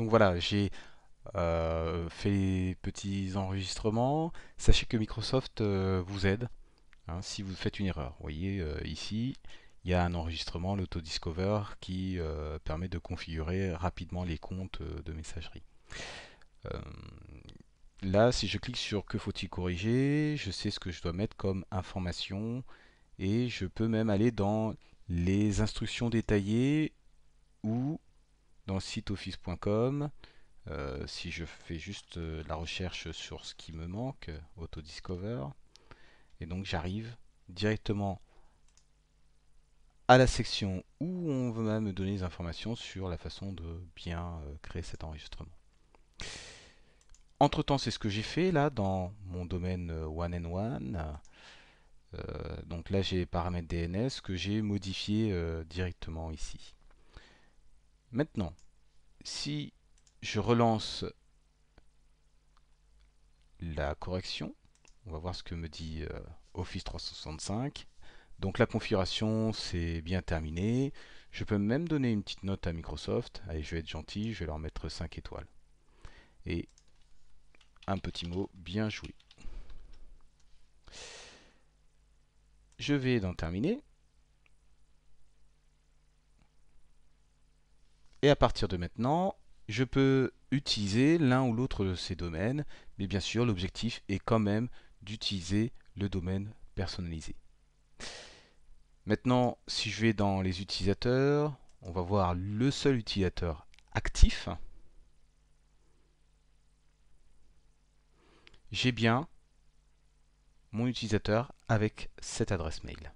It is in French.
Donc voilà, j'ai euh, fait les petits enregistrements. Sachez que Microsoft euh, vous aide hein, si vous faites une erreur. Vous voyez euh, ici, il y a un enregistrement, l'autodiscover discover qui permet de configurer rapidement les comptes de messagerie. là, si je clique sur que faut-il corriger, je sais ce que je dois mettre comme information et je peux même aller dans les instructions détaillées ou dans siteoffice.com. Euh, si je fais juste euh, la recherche sur ce qui me manque, euh, discover et donc j'arrive directement à la section où on veut me donner des informations sur la façon de bien créer cet enregistrement. Entre temps, c'est ce que j'ai fait là dans mon domaine One and One. donc là, j'ai paramètres DNS que j'ai modifié directement ici. Maintenant, si je relance la correction, on va voir ce que me dit euh, Office 365. Donc la configuration, c'est bien terminé. Je peux même donner une petite note à Microsoft. Allez, je vais être gentil, je vais leur mettre 5 étoiles. Et un petit mot, bien joué. Je vais dans terminer. Et à partir de maintenant, je peux utiliser l'un ou l'autre de ces domaines, mais bien sûr, l'objectif est quand même d'utiliser le domaine personnalisé. Maintenant, si je vais dans les utilisateurs, on va voir le seul utilisateur actif. J'ai bien mon utilisateur avec cette adresse mail.